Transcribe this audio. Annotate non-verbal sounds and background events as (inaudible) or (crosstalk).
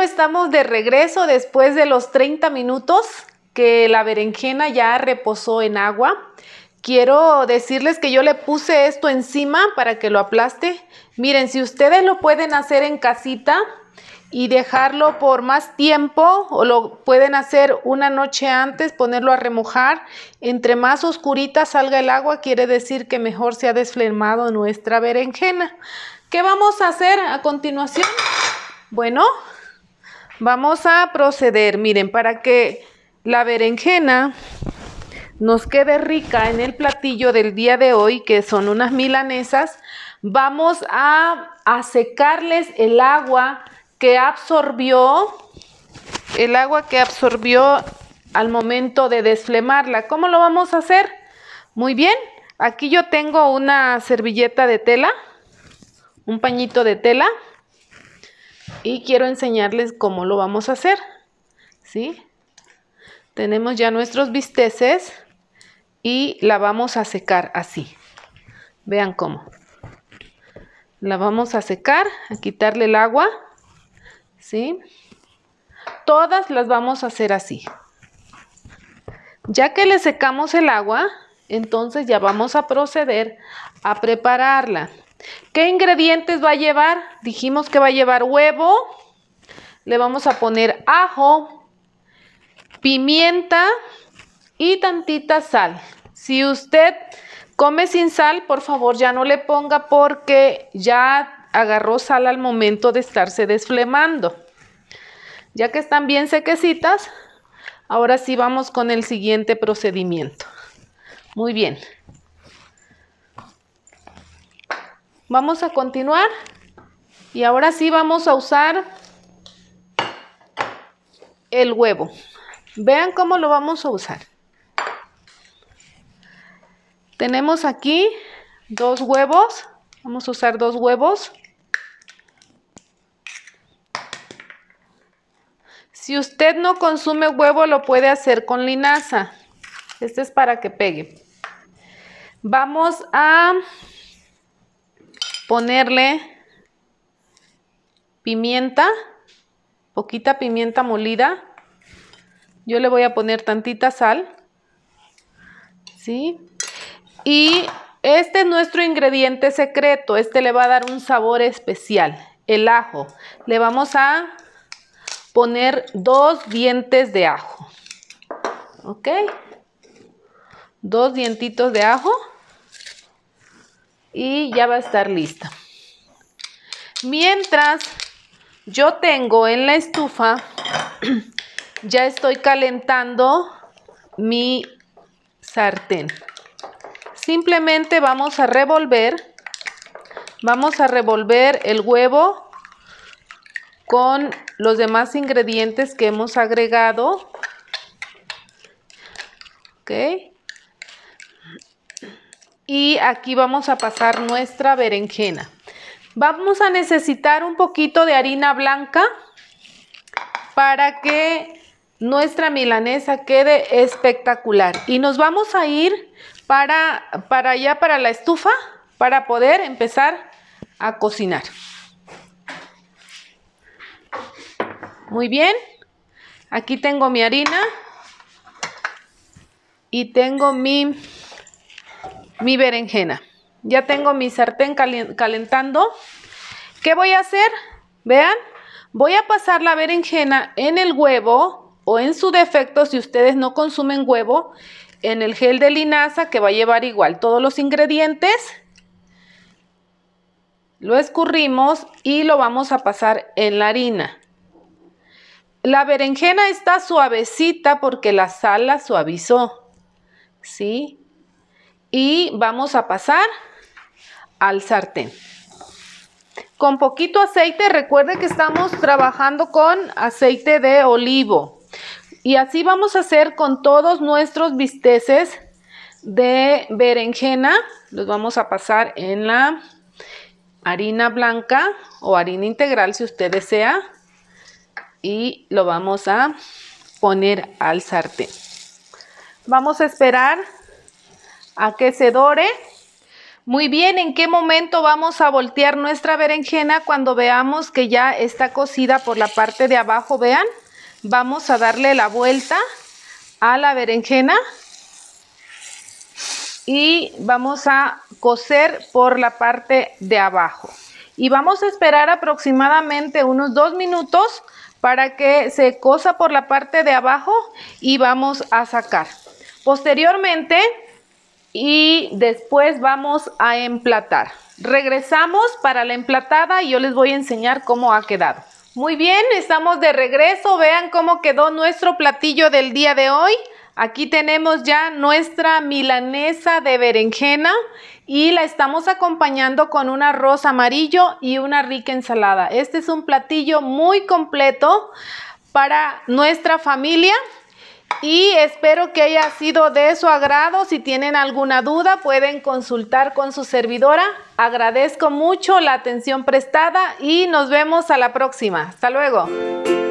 estamos de regreso después de los 30 minutos que la berenjena ya reposó en agua. Quiero decirles que yo le puse esto encima para que lo aplaste. Miren, si ustedes lo pueden hacer en casita y dejarlo por más tiempo o lo pueden hacer una noche antes, ponerlo a remojar. Entre más oscurita salga el agua, quiere decir que mejor se ha desflemado nuestra berenjena. ¿Qué vamos a hacer a continuación? Bueno, Vamos a proceder, miren, para que la berenjena nos quede rica en el platillo del día de hoy, que son unas milanesas, vamos a, secarles el agua que absorbió, el agua que absorbió al momento de desflemarla. ¿Cómo lo vamos a hacer? Muy bien, aquí yo tengo una servilleta de tela, un pañito de tela y quiero enseñarles cómo lo vamos a hacer, ¿sí? Tenemos ya nuestros bisteces y la vamos a secar así. Vean cómo. La vamos a secar, a quitarle el agua, ¿sí? Todas las vamos a hacer así. Ya que le secamos el agua, entonces ya vamos a proceder a prepararla. ¿Qué ingredientes va a llevar? Dijimos que va a llevar huevo. Le vamos a poner ajo, pimienta y tantita sal. Si usted come sin sal, por favor ya no le ponga porque ya agarró sal al momento de estarse desflemando. Ya que están bien sequecitas, ahora sí vamos con el siguiente procedimiento. Muy bien. Vamos a continuar. Y ahora sí vamos a usar el huevo. Vean cómo lo vamos a usar. Tenemos aquí dos huevos. Vamos a usar dos huevos. Si usted no consume huevo, lo puede hacer con linaza. Este es para que pegue. Vamos a ponerle pimienta, poquita pimienta molida. Yo le voy a poner tantita sal. ¿Sí? Y este es nuestro ingrediente secreto. Este le va a dar un sabor especial, el ajo. Le vamos a poner dos dientes de ajo. ¿Ok? Dos dientitos de ajo y ya va a estar lista. Mientras yo tengo en la estufa, (clears throat) ya estoy calentando mi sartén. Simplemente vamos a revolver, vamos a revolver el huevo con los demás ingredientes que hemos agregado y aquí vamos a pasar nuestra berenjena. Vamos a necesitar un poquito de harina blanca para que nuestra milanesa quede espectacular. Y nos vamos a ir para, para allá, para la estufa, para poder empezar a cocinar. Muy bien, aquí tengo mi harina y tengo mi mi berenjena. Ya tengo mi sartén calentando. ¿Qué voy a hacer? Vean, voy a pasar la berenjena en el huevo o en su defecto, si ustedes no consumen huevo, en el gel de linaza que va a llevar igual todos los ingredientes. Lo escurrimos y lo vamos a pasar en la harina. La berenjena está suavecita porque la sal la suavizó. ¿Sí? y vamos a pasar al sartén. Con poquito aceite, recuerde que estamos trabajando con aceite de olivo. Y así vamos a hacer con todos nuestros bisteces de berenjena. Los vamos a pasar en la harina blanca o harina integral si usted desea. Y lo vamos a poner al sartén. Vamos a esperar a que se dore. Muy bien, ¿en qué momento vamos a voltear nuestra berenjena cuando veamos que ya está cocida por la parte de abajo? Vean, vamos a darle la vuelta a la berenjena y vamos a coser por la parte de abajo. Y vamos a esperar aproximadamente unos dos minutos para que se cosa por la parte de abajo y vamos a sacar. Posteriormente y después vamos a emplatar. Regresamos para la emplatada y yo les voy a enseñar cómo ha quedado. Muy bien, estamos de regreso. Vean cómo quedó nuestro platillo del día de hoy. Aquí tenemos ya nuestra milanesa de berenjena y la estamos acompañando con un arroz amarillo y una rica ensalada. Este es un platillo muy completo para nuestra familia y espero que haya sido de su agrado. Si tienen alguna duda, pueden consultar con su servidora. Agradezco mucho la atención prestada y nos vemos a la próxima. Hasta luego.